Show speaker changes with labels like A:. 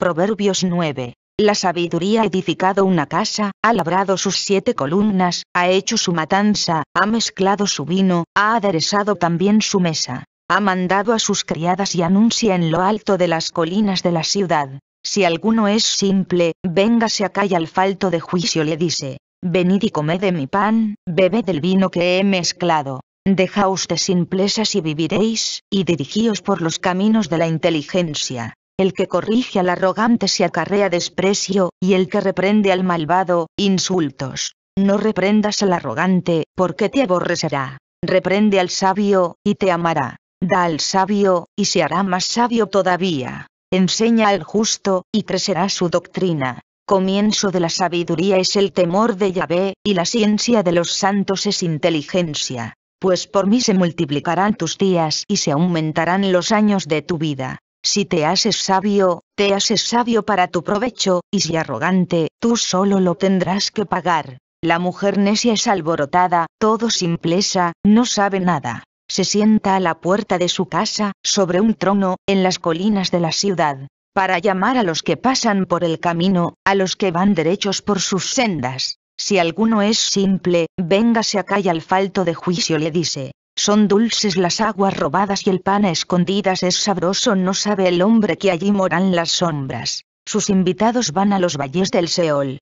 A: Proverbios 9. La sabiduría ha edificado una casa, ha labrado sus siete columnas, ha hecho su matanza, ha mezclado su vino, ha aderezado también su mesa. Ha mandado a sus criadas y anuncia en lo alto de las colinas de la ciudad. Si alguno es simple, véngase acá y al falto de juicio le dice, venid y comed de mi pan, bebed del vino que he mezclado. Dejaos de simplezas y viviréis, y dirigíos por los caminos de la inteligencia. El que corrige al arrogante se acarrea desprecio, y el que reprende al malvado, insultos. No reprendas al arrogante, porque te aborrecerá. Reprende al sabio, y te amará. Da al sabio, y se hará más sabio todavía. Enseña al justo, y crecerá su doctrina. Comienzo de la sabiduría es el temor de Yahvé, y la ciencia de los santos es inteligencia. Pues por mí se multiplicarán tus días y se aumentarán los años de tu vida. Si te haces sabio, te haces sabio para tu provecho, y si arrogante, tú solo lo tendrás que pagar. La mujer necia es alborotada, todo simpleza, no sabe nada. Se sienta a la puerta de su casa, sobre un trono, en las colinas de la ciudad, para llamar a los que pasan por el camino, a los que van derechos por sus sendas. Si alguno es simple, véngase acá y al falto de juicio le dice, son dulces las aguas robadas y el pan escondidas es sabroso, no sabe el hombre que allí moran las sombras. Sus invitados van a los valles del Seol.